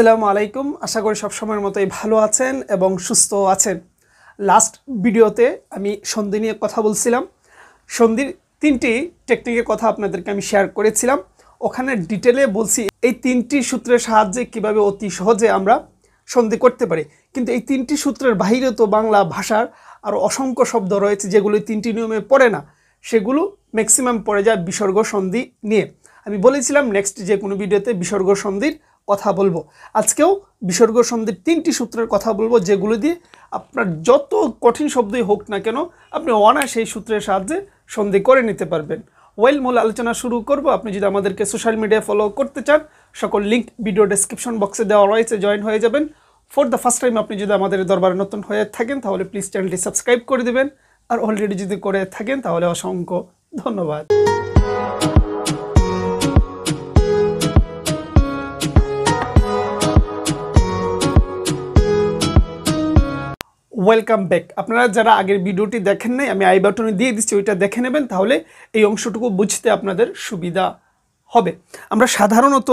আসসালামু আলাইকুম আশা করি সব সময়ের মতোই ভালো আছেন এবং সুস্থ আছেন লাস্ট ভিডিওতে আমি সন্ধি নিয়ে কথা বলছিলাম সন্ধির তিনটি টেকনিকের কথা আপনাদেরকে আমি শেয়ার করেছিলাম ওখানে ডিটেলে বলছি এই তিনটি সূত্রের সাহায্যে কিভাবে অতি সহজে আমরা সন্ধি করতে পারি কিন্তু এই তিনটি সূত্রের বাহিরে তো বাংলা ভাষার আরও অসংখ্য শব্দ রয়েছে যেগুলো তিনটি নিয়মে পড়ে না সেগুলো ম্যাক্সিমাম পড়ে যায় বিসর্গ সন্ধি নিয়ে আমি বলেছিলাম নেক্সট যে কোনো ভিডিওতে বিসর্গ সন্ধির কথা বলবো আজকেও বিসর্গ সন্ধির তিনটি সূত্রের কথা বলবো যেগুলো দিয়ে আপনার যত কঠিন শব্দই হোক না কেন আপনি অনা সেই সূত্রের সাহায্যে সন্ধি করে নিতে পারবেন ওয়েল মূল আলোচনা শুরু করব আপনি যদি আমাদেরকে সোশ্যাল মিডিয়া ফলো করতে চান সকল লিঙ্ক ভিডিও ডেসক্রিপশন বক্সে দেওয়া রয়েছে জয়েন হয়ে যাবেন ফর দ্য ফার্স্ট টাইম আপনি যদি আমাদের দরবারে নতুন হয়ে থাকেন তাহলে প্লিজ চ্যানেলটি সাবস্ক্রাইব করে দেবেন আর অলরেডি যদি করে থাকেন তাহলে অসংখ্য ধন্যবাদ ওয়েলকাম ব্যাক আপনারা যারা আগের ভিডিওটি দেখেন নাই আমি আই বাটনে দিয়ে দিচ্ছি ওইটা দেখে নেবেন তাহলে এই অংশটুকু বুঝতে আপনাদের সুবিধা হবে আমরা সাধারণত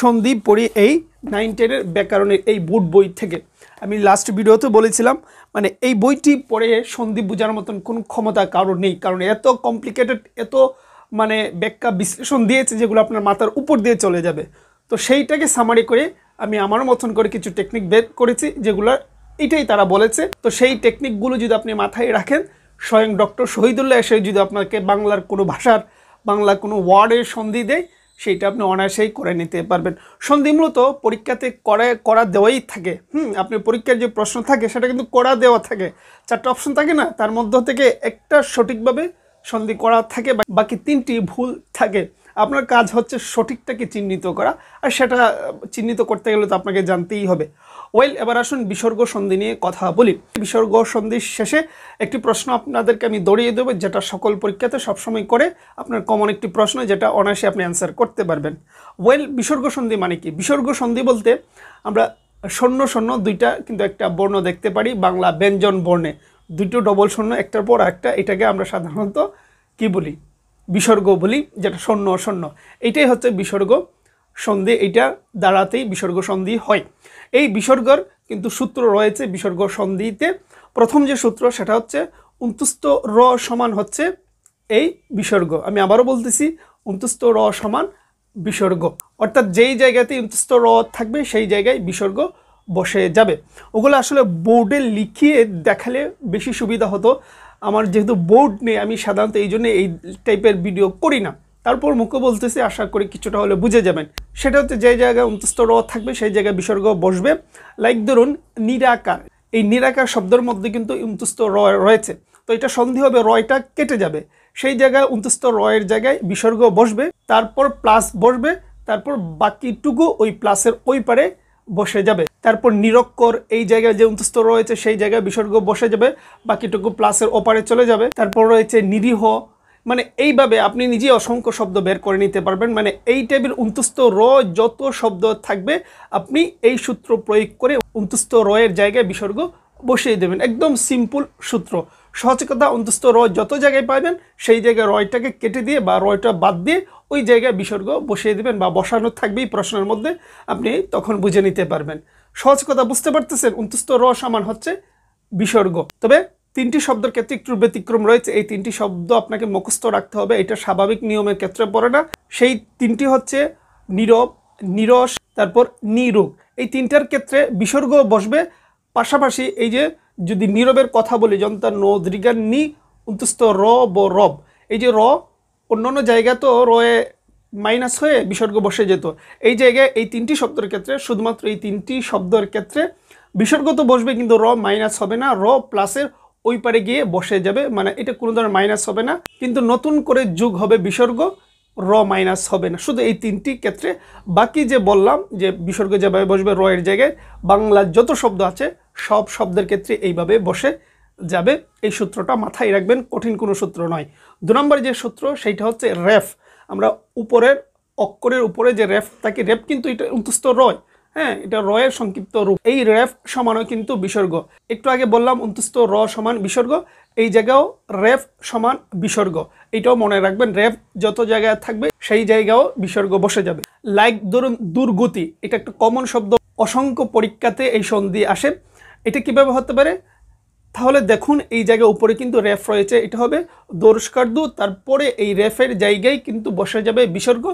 সন্ধি পড়ি এই নাইন টেনের ব্যাকরণের এই বোর্ড বই থেকে আমি লাস্ট ভিডিওতে বলেছিলাম মানে এই বইটি পড়ে সন্ধি বোঝার মতন কোনো ক্ষমতা কারোর নেই কারণ এত কমপ্লিকেটেড এত মানে ব্যাখ্যা বিশ্লেষণ দিয়েছে যেগুলো আপনার মাথার উপর দিয়ে চলে যাবে তো সেইটাকে সামারি করে আমি আমার মতন করে কিছু টেকনিক বের করেছি যেগুলো এটাই তারা বলেছে তো সেই টেকনিকগুলো যদি আপনি মাথায় রাখেন স্বয়ং ডক্টর শহীদুল্লাহ এসে যদি আপনাকে বাংলার কোনো ভাষার বাংলা কোনো ওয়ার্ডের সন্ধি দেয় সেইটা আপনি অনায়াসেই করে নিতে পারবেন সন্ধি মূলত পরীক্ষাতে করে করা দেওয়াই থাকে হুম আপনি পরীক্ষার যে প্রশ্ন থাকে সেটা কিন্তু করা দেওয়া থাকে চারটা অপশন থাকে না তার মধ্য থেকে একটা সঠিকভাবে সন্ধি করা থাকে বাকি তিনটি ভুল থাকে আপনার কাজ হচ্ছে সঠিকটাকে চিহ্নিত করা আর সেটা চিহ্নিত করতে গেলে তো আপনাকে জানতেই হবে ওয়েল এবার আসুন বিসর্গ সন্ধি নিয়ে কথা বলি বিসর্গ সন্ধির শেষে একটি প্রশ্ন আপনাদেরকে আমি দৌড়িয়ে দেবো যেটা সকল পরীক্ষাতে সবসময় করে আপনার কমন একটি প্রশ্ন যেটা অনায়াসে আপনি অ্যান্সার করতে পারবেন ওয়েল বিসর্গ সন্ধি মানে কি বিসর্গ সন্ধি বলতে আমরা শূন্য শূন্য দুইটা কিন্তু একটা বর্ণ দেখতে পারি বাংলা ব্যঞ্জন বর্ণে দুটো ডবল শূন্য একটার পর একটা এটাকে আমরা সাধারণত কি বলি বিসর্গ বলি যেটা সৈন্য অসন্ন এটাই হচ্ছে বিসর্গ সন্ধি এটা দ্বারাতেই বিসর্গ সন্ধি হয় এই বিসর্গর কিন্তু সূত্র রয়েছে বিসর্গ সন্ধিতে প্রথম যে সূত্র সেটা হচ্ছে উন্তুস্ত র সমান হচ্ছে এই বিসর্গ আমি আবারও বলতেছি উন্তুস্ত র সমান বিসর্গ অর্থাৎ যেই জায়গাতে উন্তুস্ত র থাকবে সেই জায়গায় বিসর্গ বসে যাবে ওগুলো আসলে বোর্ডে লিখিয়ে দেখালে বেশি সুবিধা হতো আমার যেহেতু বোর্ড নেই আমি সাধারণত এই জন্য এই টাইপের ভিডিও করি না তারপর মুখে বলতেছি আশা করি কিছুটা হলে বুঝে যাবেন সেটা হচ্ছে যে জায়গায় অন্তস্থ র থাকবে সেই জায়গায় বিসর্গ বসবে লাইক ধরুন নিরাকার এই নিরাকার শব্দের মধ্যে কিন্তু উন্তুস্ত র রয়েছে তো এটা সন্ধি হবে রয়টা কেটে যাবে সেই জায়গায় অন্তস্থ রয়ের জায়গায় বিসর্গ বসবে তারপর প্লাস বসবে তারপর বাকিটুকু ওই প্লাসের ওই পারে বসে যাবে তারপর নিরক্ষর এই জায়গায় যে উন্তস্ত রয়েছে সেই জায়গায় বিসর্গ বসে যাবে বাকিটুকু প্লাসের ওপারে চলে যাবে তারপর রয়েছে নিরীহ মানে এইভাবে আপনি নিজে অসংখ্য শব্দ বের করে নিতে পারবেন মানে এই টাইপের উন্তুস্ত র যত শব্দ থাকবে আপনি এই সূত্র প্রয়োগ করে উন্তুস্ত রয়ের জায়গায় বিসর্গ বসিয়ে দেবেন একদম সিম্পল সূত্র সচেতনতা অন্তস্থ রয় যত জায়গায় পাবেন সেই জায়গায় রয়টাকে কেটে দিয়ে বা রয়টা বাদ দিয়ে ওই জায়গায় বিসর্গ বসিয়ে দেবেন বা বসানো থাকবেই প্রশ্নের মধ্যে আপনি তখন বুঝে নিতে পারবেন সহজ কথা বুঝতে পারতেছেন অন্তস্থ র সমান হচ্ছে বিসর্গ তবে তিনটি শব্দের ক্ষেত্রে একটু ব্যতিক্রম রয়েছে এই তিনটি শব্দ আপনাকে মুখস্থ রাখতে হবে এটা স্বাভাবিক নিয়মের ক্ষেত্রে পড়ে না সেই তিনটি হচ্ছে নীরব নিরস তারপর নিরোগ এই তিনটার ক্ষেত্রে বিসর্গ বসবে পাশাপাশি এই যে যদি নীরবের কথা বলি যন্ত্র নদ্রিগান নি অন্তুস্ত র ব রব এই যে র অন্যান্য জায়গা তো রয়ে মাইনাস হয়ে বিসর্গ বসে যেত এই জায়গায় এই তিনটি শব্দের ক্ষেত্রে শুধুমাত্র এই তিনটি শব্দের ক্ষেত্রে বিসর্গ তো বসবে কিন্তু র মাইনাস হবে না র প্লাসের ওই পারে গিয়ে বসে যাবে মানে এটা কোনো ধরনের মাইনাস হবে না কিন্তু নতুন করে যুগ হবে বিসর্গ র মাইনাস হবে না শুধু এই তিনটি ক্ষেত্রে বাকি যে বললাম যে বিসর্গ যেভাবে বসবে র এর জায়গায় বাংলা যত শব্দ আছে সব শব্দের ক্ষেত্রে এইভাবে বসে যাবে এই সূত্রটা মাথায় রাখবেন কঠিন কোনো সূত্র নয় দু নম্বর যে সূত্র সেইটা হচ্ছে রেফ আমরা উপরের অক্ষরের উপরে যে রেফ থাকে রেফ কিন্তু এটা অন্তস্থ রয় হ্যাঁ এটা রয়ের সংক্ষিপ্ত রূপ এই রেফ সমানও কিন্তু বিসর্গ একটু আগে বললাম অন্তস্থ র সমান বিসর্গ এই জায়গাও রেফ সমান বিসর্গ এটাও মনে রাখবেন রেফ যত জায়গায় থাকবে সেই জায়গাও বিসর্গ বসে যাবে লাইক ধরুন দুর্গতি এটা একটা কমন শব্দ অসংখ্য পরীক্ষাতে এই সন্ধি আসে এটা কিভাবে হতে পারে তাহলে দেখুন এই জায়গায় উপরে কিন্তু রেফ রয়েছে এটা হবে দোরস্কার্দু তারপরে এই রেফের জায়গায় কিন্তু বসে যাবে বিসর্গ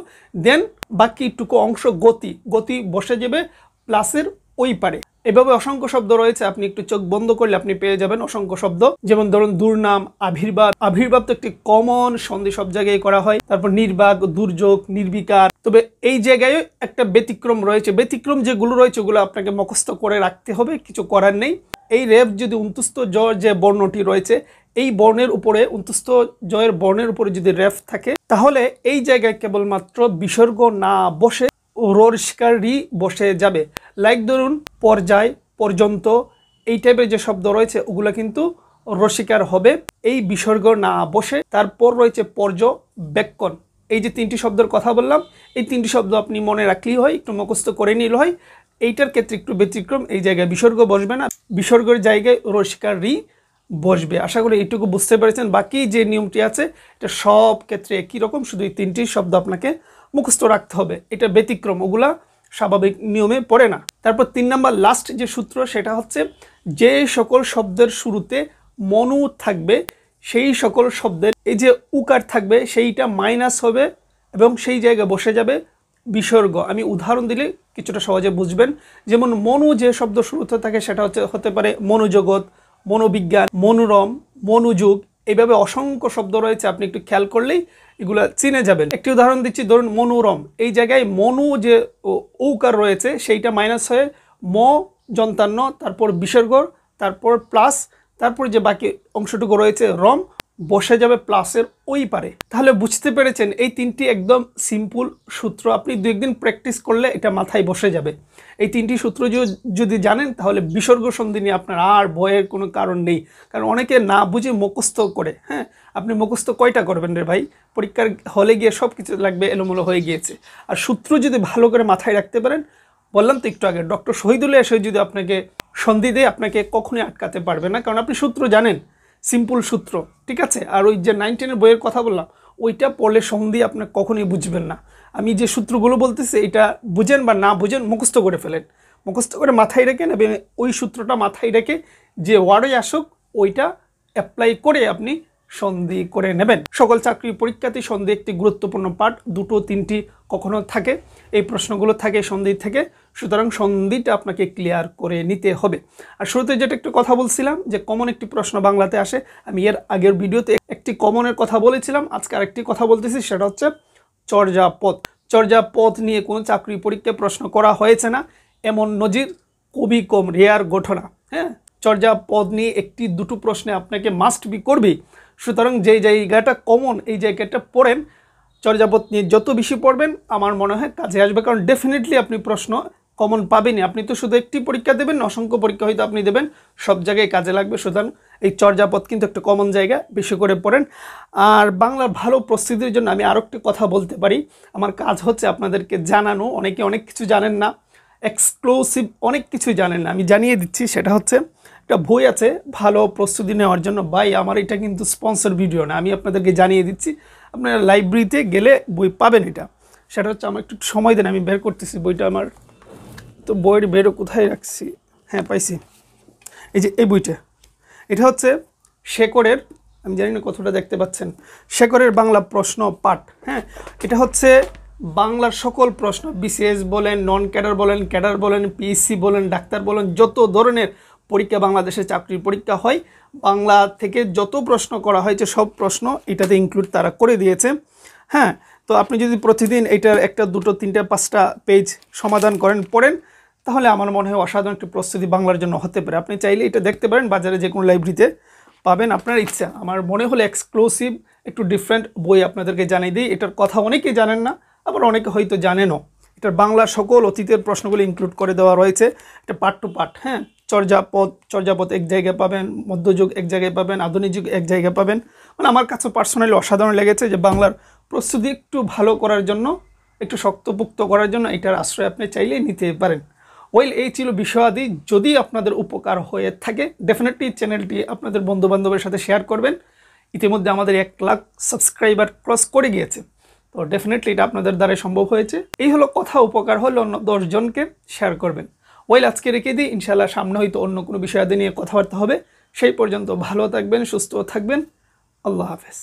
দেন বাকিটুকু অংশ গতি গতি বসে যাবে প্লাসের ওই পারে এভাবে অসংখ্য শব্দ রয়েছে আপনি একটু চোখ বন্ধ করলে আপনি পেয়ে যাবেন অসংখ্য শব্দ যেমন ধরুন দুর্নাম আবির্ভাব আবির্ভাব তো একটি কমন সন্ধি সব জায়গায় করা হয় তারপর নির্বাক দুর্যোগ নির্বিকার তবে এই জায়গায় একটা ব্যতিক্রম রয়েছে ব্যতিক্রম যেগুলো রয়েছে ওগুলো আপনাকে মুখস্থ করে রাখতে হবে কিছু করার নেই এই রেপ যদি উন্তুস্ত জয়ের যে বর্ণটি রয়েছে এই বর্ণের উপরে উন্তুস্ত জয়ের বর্ণের উপরে যদি রেপ থাকে তাহলে এই জায়গায় কেবলমাত্র বিসর্গ না বসে রোরিষ্কার রি বসে যাবে লাইক ধরুন পর্যায় পর্যন্ত এই টাইপের যে শব্দ রয়েছে ওগুলো কিন্তু রসিকার হবে এই বিসর্গ না বসে তারপর রয়েছে পর্য ব্যাককন এই যে তিনটি শব্দের কথা বললাম এই তিনটি শব্দ আপনি মনে রাখলেই হয় একটু মুখস্থ করে নিল হয় এইটার ক্ষেত্রে একটু ব্যতিক্রম এই জায়গায় বিসর্গ বসবে না বিসর্গের জায়গায় রসিকার রি বসবে আশা করি এইটুকু বুঝতে পেরেছেন বাকি যে নিয়মটি আছে এটা সব ক্ষেত্রে একই রকম শুধু এই তিনটি শব্দ আপনাকে মুখস্থ রাখতে হবে এটা ব্যতিক্রম ওগুলা স্বাভাবিক নিয়মে পড়ে না তারপর তিন নাম্বার লাস্ট যে সূত্র সেটা হচ্ছে যে সকল শব্দের শুরুতে মনু থাকবে সেই সকল শব্দের এই যে উকার থাকবে সেইটা মাইনাস হবে এবং সেই জায়গায় বসে যাবে বিসর্গ আমি উদাহরণ দিলে কিছুটা সহজে বুঝবেন যেমন মনু যে শব্দ শুরুতে থাকে সেটা হচ্ছে হতে পারে মনোজগৎ মনোবিজ্ঞান মনোরম মনোযোগ এইভাবে অসংখ্য শব্দ রয়েছে আপনি একটু খেয়াল করলেই এগুলো চিনে যাবেন একটি উদাহরণ দিচ্ছি ধরুন মনোরম এই জায়গায় মনু যে ঔকার রয়েছে সেইটা মাইনাস হয়ে ম যন্তান্ন তারপর বিসর্গ তারপর প্লাস তারপর যে বাকি অংশটুকু রয়েছে রম বসে যাবে প্লাসের ওই পারে তাহলে বুঝতে পেরেছেন এই তিনটি একদম সিম্পল সূত্র আপনি দু একদিন প্র্যাকটিস করলে এটা মাথায় বসে যাবে এই তিনটি সূত্র যদি জানেন তাহলে বিসর্গ সন্ধি নিয়ে আপনার আর ভয়ের কোনো কারণ নেই কারণ অনেকে না বুঝে মুখস্থ করে হ্যাঁ আপনি মুখস্থ কয়টা করবেন রে ভাই পরীক্ষার হলে গিয়ে সব কিছু লাগবে এলোমেলো হয়ে গিয়েছে আর সূত্র যদি ভালো করে মাথায় রাখতে পারেন বললাম তো একটু আগে ডক্টর শহীদুল্লাহ এসে যদি আপনাকে সন্ধিতে আপনাকে কখনোই আটকাতে পারবে না কারণ আপনি সূত্র জানেন সিম্পল সূত্র ঠিক আছে আর ওই যে নাইন টেনের বইয়ের কথা বললাম ওইটা পড়লে সন্ধি আপনি কখনোই বুঝবেন না আমি যে সূত্রগুলো বলতেছি এটা বুঝেন বা না বুঝেন মুখস্থ করে ফেলেন মুখস্থ করে মাথায় রেখেন এবং ওই সূত্রটা মাথায় রেখে যে ওয়ার্ডে আসুক ওইটা অ্যাপ্লাই করে আপনি সন্ধি করে নেবেন সকল চাকরির পরীক্ষাতেই সন্ধি একটি গুরুত্বপূর্ণ পাঠ দুটো তিনটি কখনো থাকে এই প্রশ্নগুলো থাকে সন্ধি থেকে সুতরাং সন্ধিটা আপনাকে ক্লিয়ার করে নিতে হবে আর শুরুতে যেটা একটু কথা বলছিলাম যে কমন একটি প্রশ্ন বাংলাতে আসে আমি এর আগের ভিডিওতে একটি কমনের কথা বলেছিলাম আজকে আরেকটি কথা বলতেছি সেটা হচ্ছে চর্যাপদ পথ নিয়ে কোনো চাকরি পরীক্ষায় প্রশ্ন করা হয়েছে না এমন নজির কবি কম রেয়ার ঘটনা হ্যাঁ চর্যাপদ নিয়ে একটি দুটো প্রশ্নে আপনাকে মাস্ট বি করবি সুতরাং যেই জায়গাটা কমন এই জায়গাটা পড়েন চর্যাপদ নিয়ে যত বেশি পড়বেন আমার মনে হয় কাজে আসবে কারণ ডেফিনেটলি আপনি প্রশ্ন কমন পাবেনই আপনি তো শুধু একটি পরীক্ষা দেবেন অসংখ্য পরীক্ষা হয়তো আপনি দেবেন সব জায়গায় কাজে লাগবে সুতরাং এই চর্যাপদ কিন্তু একটা কমন জায়গা বেশি করে পড়েন আর বাংলার ভালো প্রস্তুতির জন্য আমি আরও একটি কথা বলতে পারি আমার কাজ হচ্ছে আপনাদেরকে জানানো অনেকে অনেক কিছু জানেন না এক্সক্লুসিভ অনেক কিছু জানেন না আমি জানিয়ে দিচ্ছি সেটা হচ্ছে একটা বই আছে ভালো প্রস্তুতি নেওয়ার জন্য ভাই আমার এটা কিন্তু স্পন্সর ভিডিও না আমি আপনাদেরকে জানিয়ে দিচ্ছি আপনারা লাইব্রেরিতে গেলে বই পাবেন এটা সেটা হচ্ছে আমার একটু সময় দেন আমি বের করতেছি বইটা আমার তো বইয়ের বেরো কোথায় রাখছি হ্যাঁ পাইছি এই যে এই বইটা এটা হচ্ছে শেকরের আমি জানি না কতটা দেখতে পাচ্ছেন শেকরের বাংলা প্রশ্ন পাঠ হ্যাঁ এটা হচ্ছে বাংলার সকল প্রশ্ন বিসিএস বলেন নন ক্যাডার বলেন ক্যাডার বলেন পিএসসি e বলেন ডাক্তার বলেন যত ধরনের পরীক্ষা বাংলাদেশে চাকরির পরীক্ষা হয় বাংলা থেকে যত প্রশ্ন করা হয়েছে সব প্রশ্ন এটাতে ইনক্লুড তারা করে দিয়েছে হ্যাঁ তো আপনি যদি প্রতিদিন এটার একটা দুটো তিনটা পাঁচটা পেজ সমাধান করেন পড়েন তাহলে আমার মনে হয় অসাধারণ একটি প্রস্তুতি বাংলার জন্য হতে পারে আপনি চাইলে এটা দেখতে পারেন বাজারে যে কোনো লাইব্রেরিতে পাবেন আপনার ইচ্ছা আমার মনে হলো এক্সক্লুসিভ একটু ডিফারেন্ট বই আপনাদেরকে জানিয়ে দিই এটার কথা অনেকেই জানেন না আবার অনেকে হয়তো জানেনও এটার বাংলা সকল অতীতের প্রশ্নগুলো ইনক্লুড করে দেওয়া রয়েছে এটা পার্ট টু পার্ট হ্যাঁ চর্যাপদ চর্যাপদ এক জায়গায় পাবেন মধ্যযুগ এক জায়গায় পাবেন আধুনিক যুগ এক জায়গায় পাবেন মানে আমার কাছে পার্সোনালি অসাধারণ লেগেছে যে বাংলার প্রস্তুতি একটু ভালো করার জন্য একটু শক্তপুক্ত করার জন্য এটার আশ্রয় আপনি চাইলে নিতে পারেন ওয়েল এই ছিল বিষয়াদি যদি আপনাদের উপকার হয়ে থাকে ডেফিনেটলি চ্যানেলটি আপনাদের বন্ধুবান্ধবের সাথে শেয়ার করবেন ইতিমধ্যে আমাদের এক লাখ সাবস্ক্রাইবার ক্রস করে গিয়েছে তো ডেফিনেটলি এটা আপনাদের দ্বারাই সম্ভব হয়েছে এই হলো কথা উপকার হলে অন্য দশজনকে শেয়ার করবেন ওয়েল আজকে রেখে দিই ইনশাল্লাহ সামনে হয়তো অন্য কোনো বিষয়াদি নিয়ে কথাবার্তা হবে সেই পর্যন্ত ভালো থাকবেন সুস্থ থাকবেন আল্লাহ হাফেজ